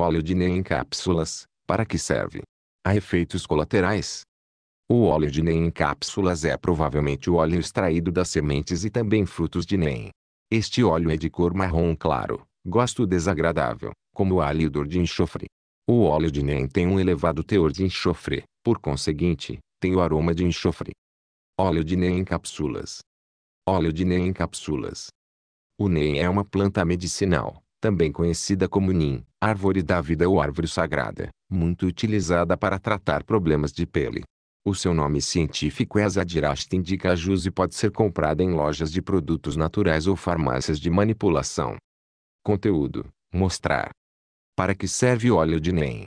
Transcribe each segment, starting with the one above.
Óleo de NEM em cápsulas, para que serve? A efeitos colaterais. O óleo de NEM em cápsulas é provavelmente o óleo extraído das sementes e também frutos de NEM. Este óleo é de cor marrom claro, gosto desagradável, como alho e odor de enxofre. O óleo de NEM tem um elevado teor de enxofre, por conseguinte, tem o aroma de enxofre. Óleo de NEM em cápsulas. Óleo de NEM em cápsulas. O NEM é uma planta medicinal, também conhecida como nim, árvore da vida ou árvore sagrada, muito utilizada para tratar problemas de pele. O seu nome científico é indica jus e pode ser comprada em lojas de produtos naturais ou farmácias de manipulação. Conteúdo: Mostrar. Para que serve o óleo de NEM?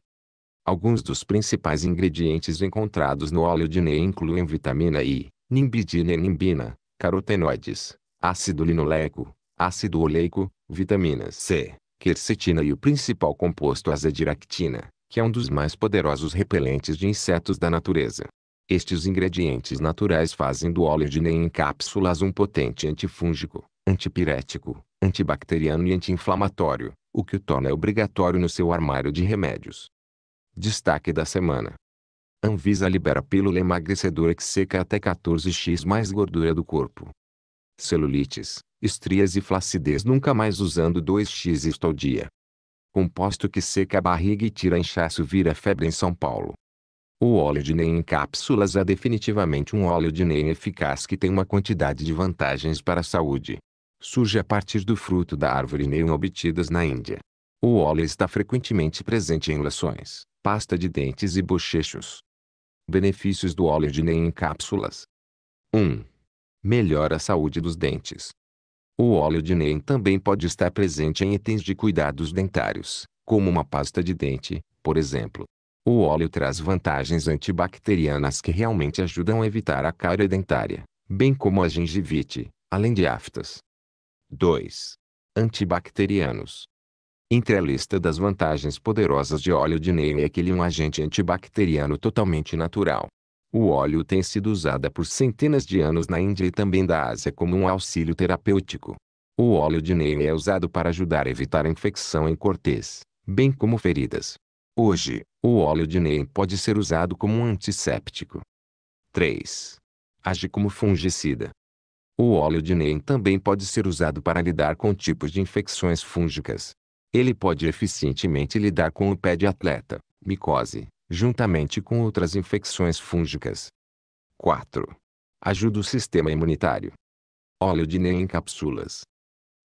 Alguns dos principais ingredientes encontrados no óleo de NEM incluem vitamina I, nimbidina e nimbina, carotenoides, ácido linoleico, ácido oleico, vitamina C, quercetina e o principal composto azadiractina, que é um dos mais poderosos repelentes de insetos da natureza. Estes ingredientes naturais fazem do óleo de neem em cápsulas um potente antifúngico, antipirético, antibacteriano e antiinflamatório, o que o torna obrigatório no seu armário de remédios. Destaque da semana. Anvisa libera pílula emagrecedora que seca até 14x mais gordura do corpo. Celulites, estrias e flacidez nunca mais usando 2x isto ao dia. Composto que seca a barriga e tira inchaço vira febre em São Paulo. O óleo de NEM em cápsulas é definitivamente um óleo de NEM eficaz que tem uma quantidade de vantagens para a saúde. Surge a partir do fruto da árvore NEM obtidas na Índia. O óleo está frequentemente presente em lações, pasta de dentes e bochechos. Benefícios do óleo de NEM em cápsulas. 1. Melhora a saúde dos dentes. O óleo de neem também pode estar presente em itens de cuidados dentários, como uma pasta de dente, por exemplo. O óleo traz vantagens antibacterianas que realmente ajudam a evitar a cárie dentária, bem como a gengivite, além de aftas. 2. Antibacterianos. Entre a lista das vantagens poderosas de óleo de neem é aquele é um agente antibacteriano totalmente natural, o óleo tem sido usado por centenas de anos na Índia e também da Ásia como um auxílio terapêutico. O óleo de neem é usado para ajudar a evitar a infecção em cortes, bem como feridas. Hoje, o óleo de neem pode ser usado como um antisséptico. 3. Age como fungicida. O óleo de neem também pode ser usado para lidar com tipos de infecções fúngicas. Ele pode eficientemente lidar com o pé de atleta, micose, juntamente com outras infecções fúngicas. 4. Ajuda o sistema imunitário. Óleo de NEM em cápsulas.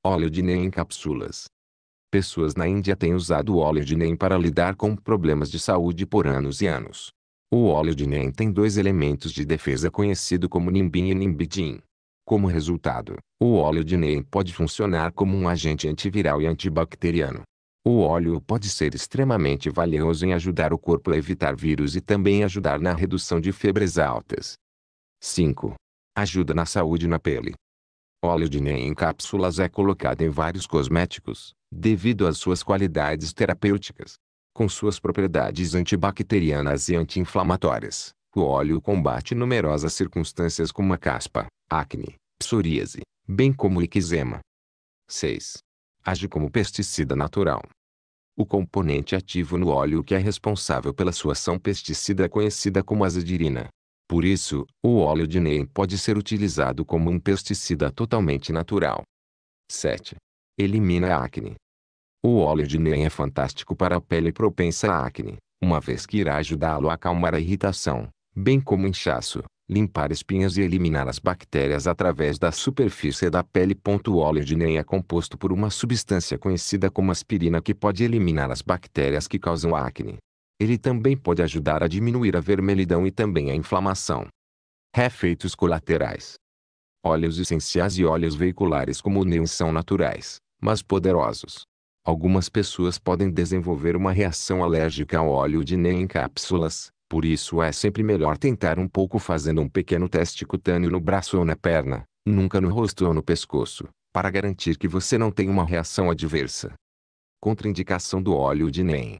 Óleo de NEM em cápsulas. Pessoas na Índia têm usado óleo de NEM para lidar com problemas de saúde por anos e anos. O óleo de NEM tem dois elementos de defesa conhecido como nimbin e nimbidin. Como resultado, o óleo de NEM pode funcionar como um agente antiviral e antibacteriano, o óleo pode ser extremamente valioso em ajudar o corpo a evitar vírus e também ajudar na redução de febres altas. 5. Ajuda na saúde na pele. Óleo de NEM em cápsulas é colocado em vários cosméticos, devido às suas qualidades terapêuticas. Com suas propriedades antibacterianas e anti-inflamatórias, o óleo combate numerosas circunstâncias como a caspa, acne, psoríase, bem como o eczema. 6 age como pesticida natural. O componente ativo no óleo que é responsável pela sua ação pesticida é conhecida como azadirina. Por isso, o óleo de neem pode ser utilizado como um pesticida totalmente natural. 7. Elimina a acne. O óleo de neem é fantástico para a pele propensa à acne, uma vez que irá ajudá-lo a acalmar a irritação, bem como o inchaço, limpar espinhas e eliminar as bactérias através da superfície da pele. O óleo de NEM é composto por uma substância conhecida como aspirina que pode eliminar as bactérias que causam acne. Ele também pode ajudar a diminuir a vermelhidão e também a inflamação. Efeitos colaterais Óleos essenciais e óleos veiculares como o NEM são naturais, mas poderosos. Algumas pessoas podem desenvolver uma reação alérgica ao óleo de NEM em cápsulas, por isso é sempre melhor tentar um pouco fazendo um pequeno teste cutâneo no braço ou na perna, nunca no rosto ou no pescoço, para garantir que você não tem uma reação adversa. Contraindicação do óleo de NEM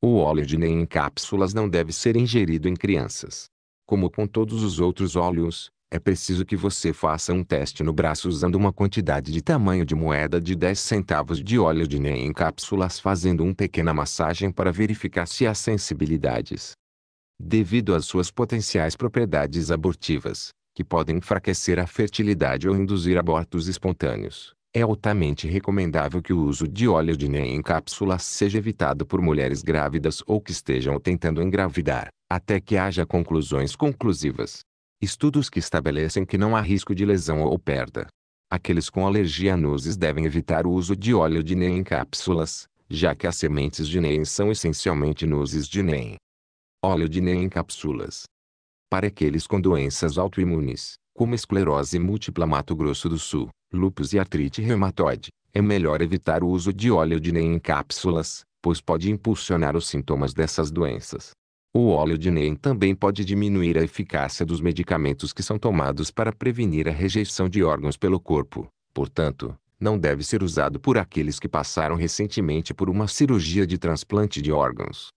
O óleo de NEM em cápsulas não deve ser ingerido em crianças. Como com todos os outros óleos, é preciso que você faça um teste no braço usando uma quantidade de tamanho de moeda de 10 centavos de óleo de NEM em cápsulas fazendo uma pequena massagem para verificar se há sensibilidades devido às suas potenciais propriedades abortivas, que podem enfraquecer a fertilidade ou induzir abortos espontâneos. É altamente recomendável que o uso de óleo de NEM em cápsulas seja evitado por mulheres grávidas ou que estejam tentando engravidar, até que haja conclusões conclusivas. Estudos que estabelecem que não há risco de lesão ou perda. Aqueles com alergia a nozes devem evitar o uso de óleo de NEM em cápsulas, já que as sementes de NEM são essencialmente nozes de NEM óleo de NEM em cápsulas. Para aqueles com doenças autoimunes, como esclerose múltipla Mato Grosso do Sul, lúpus e artrite reumatoide, é melhor evitar o uso de óleo de NEM em cápsulas, pois pode impulsionar os sintomas dessas doenças. O óleo de NEM também pode diminuir a eficácia dos medicamentos que são tomados para prevenir a rejeição de órgãos pelo corpo. Portanto, não deve ser usado por aqueles que passaram recentemente por uma cirurgia de transplante de órgãos.